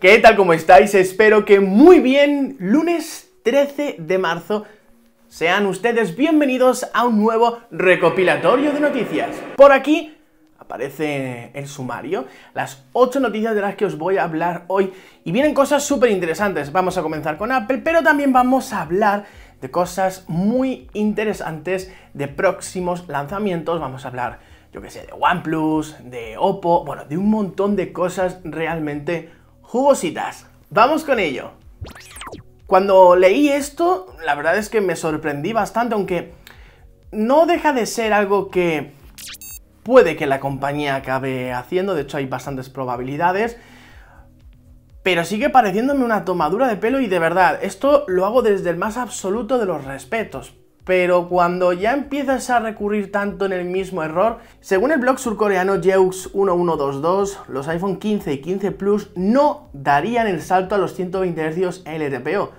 ¿Qué tal como estáis? Espero que muy bien. Lunes 13 de marzo. Sean ustedes bienvenidos a un nuevo recopilatorio de noticias. Por aquí aparece el sumario, las 8 noticias de las que os voy a hablar hoy. Y vienen cosas súper interesantes. Vamos a comenzar con Apple, pero también vamos a hablar de cosas muy interesantes de próximos lanzamientos. Vamos a hablar, yo qué sé, de OnePlus, de Oppo, bueno, de un montón de cosas realmente jugositas. Vamos con ello. Cuando leí esto, la verdad es que me sorprendí bastante, aunque no deja de ser algo que puede que la compañía acabe haciendo, de hecho hay bastantes probabilidades, pero sigue pareciéndome una tomadura de pelo y de verdad, esto lo hago desde el más absoluto de los respetos, pero cuando ya empiezas a recurrir tanto en el mismo error, según el blog surcoreano Jeux1122, los iPhone 15 y 15 Plus no darían el salto a los 120 Hz LTPO.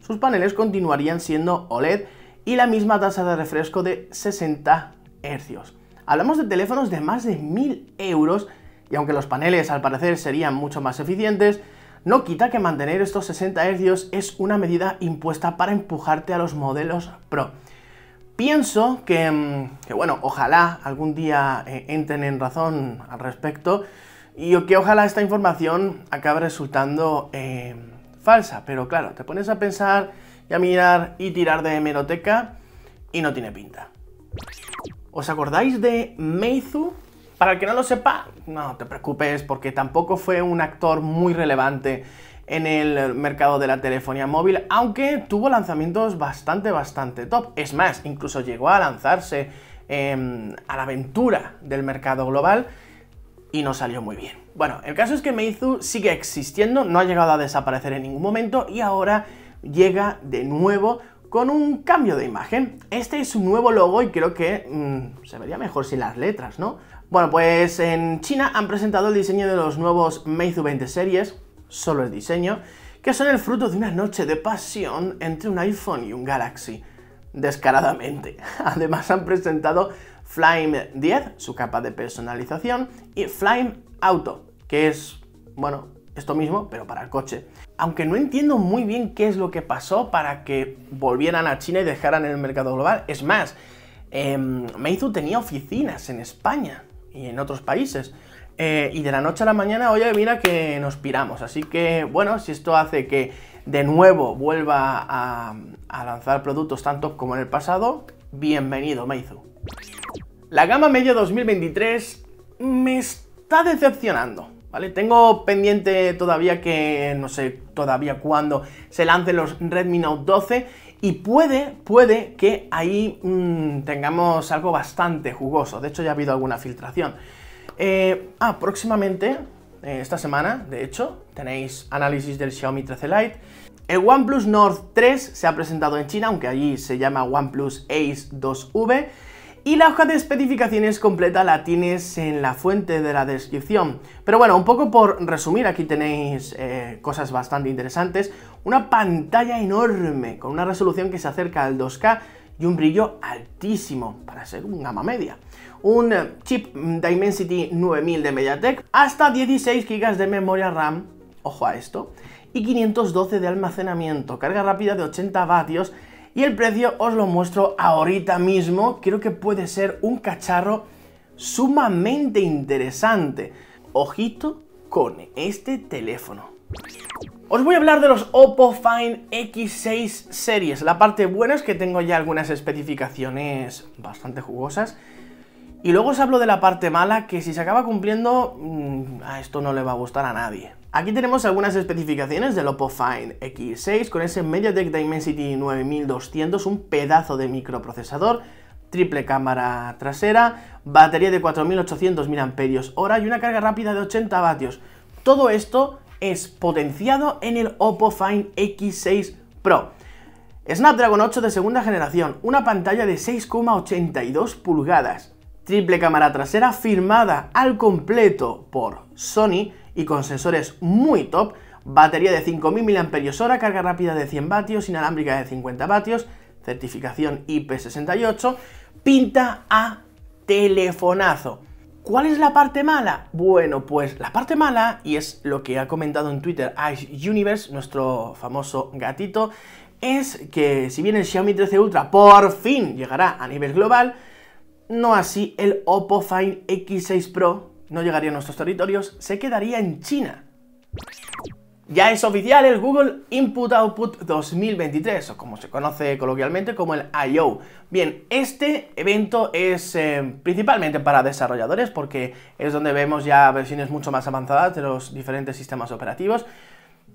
Sus paneles continuarían siendo OLED y la misma tasa de refresco de 60 Hz. Hablamos de teléfonos de más de 1000 euros y aunque los paneles al parecer serían mucho más eficientes, no quita que mantener estos 60 Hz es una medida impuesta para empujarte a los modelos Pro. Pienso que, mm, bueno, ojalá algún día eh, entren en razón al respecto y que ojalá esta información acabe resultando eh, falsa, pero claro, te pones a pensar y a mirar y tirar de hemeroteca y no tiene pinta. ¿Os acordáis de Meizu? Para el que no lo sepa, no te preocupes porque tampoco fue un actor muy relevante en el mercado de la telefonía móvil, aunque tuvo lanzamientos bastante, bastante top. Es más, incluso llegó a lanzarse em, a la aventura del mercado global y no salió muy bien. Bueno, el caso es que Meizu sigue existiendo, no ha llegado a desaparecer en ningún momento y ahora llega de nuevo con un cambio de imagen. Este es su nuevo logo y creo que mm, se vería mejor sin las letras, ¿no? Bueno, pues en China han presentado el diseño de los nuevos Meizu 20 series, solo el diseño, que son el fruto de una noche de pasión entre un iPhone y un Galaxy. Descaradamente. Además han presentado FLYME 10, su capa de personalización, y FLYME Auto, que es, bueno, esto mismo, pero para el coche. Aunque no entiendo muy bien qué es lo que pasó para que volvieran a China y dejaran el mercado global. Es más, em, Meizu tenía oficinas en España y en otros países. Eh, y de la noche a la mañana, oye, mira que nos piramos. Así que, bueno, si esto hace que de nuevo vuelva a, a lanzar productos tanto como en el pasado, bienvenido Meizu. La gama media 2023 me está decepcionando. Tengo pendiente todavía que no sé todavía cuándo se lancen los Redmi Note 12 y puede, puede que ahí mm, tengamos algo bastante jugoso. De hecho ya ha habido alguna filtración. Eh, ah, próximamente, eh, esta semana, de hecho, tenéis análisis del Xiaomi 13 Lite. El OnePlus Nord 3 se ha presentado en China, aunque allí se llama OnePlus Ace 2V. Y la hoja de especificaciones completa la tienes en la fuente de la descripción. Pero bueno, un poco por resumir, aquí tenéis eh, cosas bastante interesantes. Una pantalla enorme, con una resolución que se acerca al 2K y un brillo altísimo, para ser un gama media. Un eh, chip Dimensity 9000 de MediaTek, hasta 16 GB de memoria RAM, ojo a esto, y 512 de almacenamiento, carga rápida de 80 vatios, y el precio os lo muestro ahorita mismo. Creo que puede ser un cacharro sumamente interesante. Ojito con este teléfono. Os voy a hablar de los Oppo Find X6 series. La parte buena es que tengo ya algunas especificaciones bastante jugosas. Y luego os hablo de la parte mala, que si se acaba cumpliendo, mm, a esto no le va a gustar a nadie. Aquí tenemos algunas especificaciones del Oppo Find X6 con ese MediaTek Dimensity 9200, un pedazo de microprocesador, triple cámara trasera, batería de 4800 mAh y una carga rápida de 80 vatios. Todo esto es potenciado en el Oppo Find X6 Pro. Snapdragon 8 de segunda generación, una pantalla de 6,82 pulgadas, triple cámara trasera firmada al completo por Sony, y con sensores muy top, batería de 5.000 mAh, carga rápida de 100 vatios, inalámbrica de 50 vatios, certificación IP68, pinta a telefonazo. ¿Cuál es la parte mala? Bueno, pues la parte mala, y es lo que ha comentado en Twitter Ice Universe, nuestro famoso gatito, es que si bien el Xiaomi 13 Ultra por fin llegará a nivel global, no así el Oppo Find X6 Pro no llegaría a nuestros territorios, se quedaría en China. Ya es oficial el Google Input Output 2023, o como se conoce coloquialmente como el I.O. Bien, este evento es eh, principalmente para desarrolladores porque es donde vemos ya versiones mucho más avanzadas de los diferentes sistemas operativos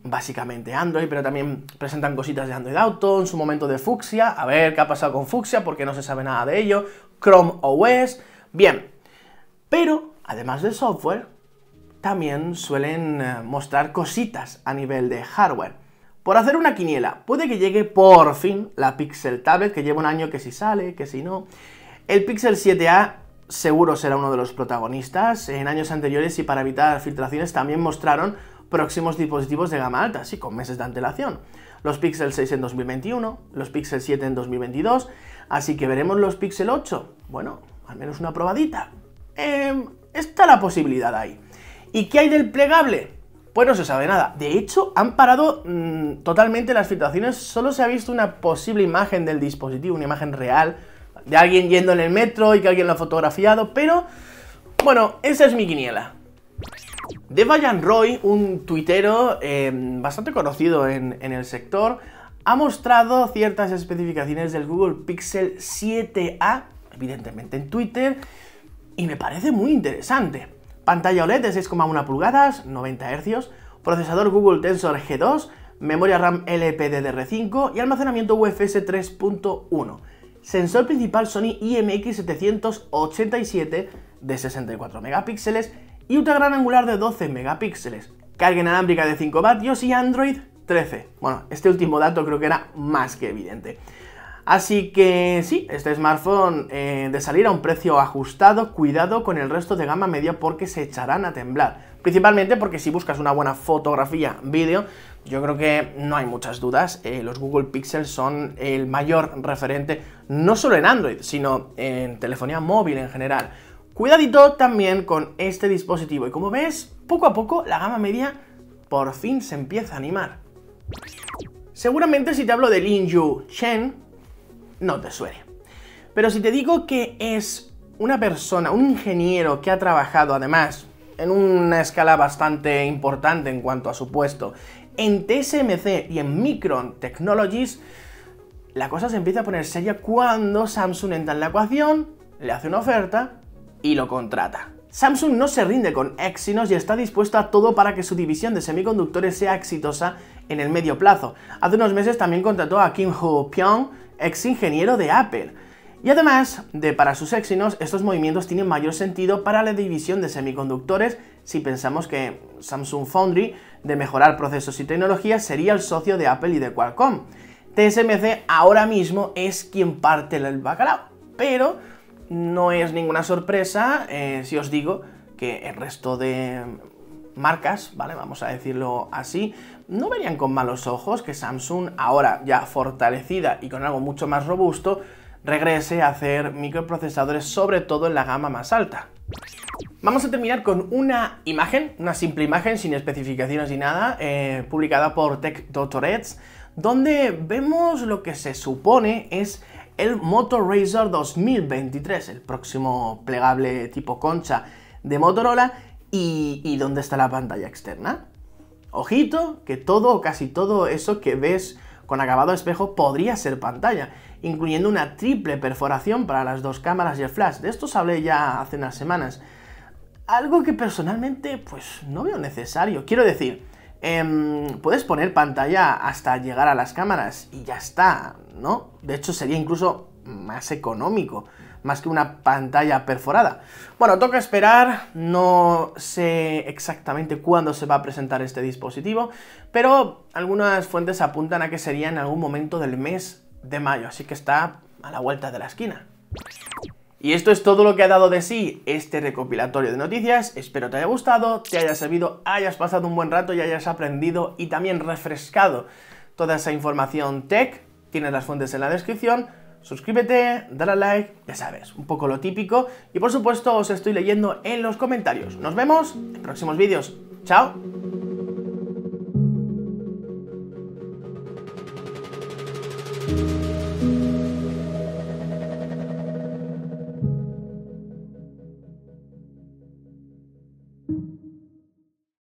básicamente Android, pero también presentan cositas de Android Auto, en su momento de Fuchsia, a ver qué ha pasado con Fuchsia porque no se sabe nada de ello, Chrome OS, bien, pero además del software, también suelen eh, mostrar cositas a nivel de hardware. Por hacer una quiniela, puede que llegue por fin la Pixel Tablet, que lleva un año que si sale, que si no. El Pixel 7A seguro será uno de los protagonistas. En años anteriores y para evitar filtraciones también mostraron próximos dispositivos de gama alta, así con meses de antelación. Los Pixel 6 en 2021, los Pixel 7 en 2022, así que veremos los Pixel 8. Bueno, al menos una probadita. Em, Está la posibilidad ahí. ¿Y qué hay del plegable? Pues no se sabe nada. De hecho, han parado mm, totalmente las filtraciones. Solo se ha visto una posible imagen del dispositivo, una imagen real de alguien yendo en el metro y que alguien lo ha fotografiado, pero bueno, esa es mi quiniela. Devayan Roy, un tuitero em, bastante conocido en el sector, ha mostrado ciertas especificaciones del Google Pixel 7a, evidentemente en Twitter, y me parece muy interesante. Pantalla OLED de 6,1 pulgadas, 90 Hz, procesador Google Tensor G2, memoria RAM LPDDR5 y almacenamiento UFS 3.1. Sensor principal Sony IMX787 de 64 megapíxeles y ultra gran angular de 12 megapíxeles. Carga inalámbrica de 5 vatios y Android 13. Bueno, este último dato creo que era más que evidente. Así que sí, este smartphone eh, de salir a un precio ajustado, cuidado con el resto de gama media porque se echarán a temblar. Principalmente porque si buscas una buena fotografía, vídeo, yo creo que no hay muchas dudas. Eh, los Google Pixel son el mayor referente, no solo en Android, sino en telefonía móvil en general. Cuidadito también con este dispositivo y como ves, poco a poco la gama media por fin se empieza a animar. Seguramente si te hablo de Inju Chen, no te suene. Pero si te digo que es una persona, un ingeniero que ha trabajado además en una escala bastante importante en cuanto a su puesto, en TSMC y en Micron Technologies, la cosa se empieza a poner seria cuando Samsung entra en la ecuación, le hace una oferta y lo contrata. Samsung no se rinde con Exynos y está dispuesta a todo para que su división de semiconductores sea exitosa en el medio plazo. Hace unos meses también contrató a Kim Ho Pyong, ex ingeniero de Apple. Y además de para sus exinos estos movimientos tienen mayor sentido para la división de semiconductores si pensamos que Samsung Foundry, de mejorar procesos y tecnologías, sería el socio de Apple y de Qualcomm. TSMC ahora mismo es quien parte el bacalao, pero no es ninguna sorpresa eh, si os digo que el resto de marcas, ¿vale? Vamos a decirlo así, ¿no verían con malos ojos que Samsung, ahora ya fortalecida y con algo mucho más robusto, regrese a hacer microprocesadores sobre todo en la gama más alta? Vamos a terminar con una imagen, una simple imagen sin especificaciones ni nada, eh, publicada por Tech.reds, donde vemos lo que se supone es el Motor Razr 2023, el próximo plegable tipo concha de Motorola, y, y dónde está la pantalla externa. Ojito, que todo o casi todo eso que ves con acabado espejo podría ser pantalla, incluyendo una triple perforación para las dos cámaras y el flash. De esto os hablé ya hace unas semanas. Algo que personalmente, pues, no veo necesario. Quiero decir, em, puedes poner pantalla hasta llegar a las cámaras y ya está, ¿no? De hecho, sería incluso más económico más que una pantalla perforada. Bueno, toca esperar, no sé exactamente cuándo se va a presentar este dispositivo, pero algunas fuentes apuntan a que sería en algún momento del mes de mayo, así que está a la vuelta de la esquina. Y esto es todo lo que ha dado de sí este recopilatorio de noticias. Espero te haya gustado, te haya servido, hayas pasado un buen rato y hayas aprendido y también refrescado toda esa información tech. Tienes las fuentes en la descripción suscríbete, dale a like, ya sabes, un poco lo típico. Y por supuesto os estoy leyendo en los comentarios. Nos vemos en próximos vídeos. Chao.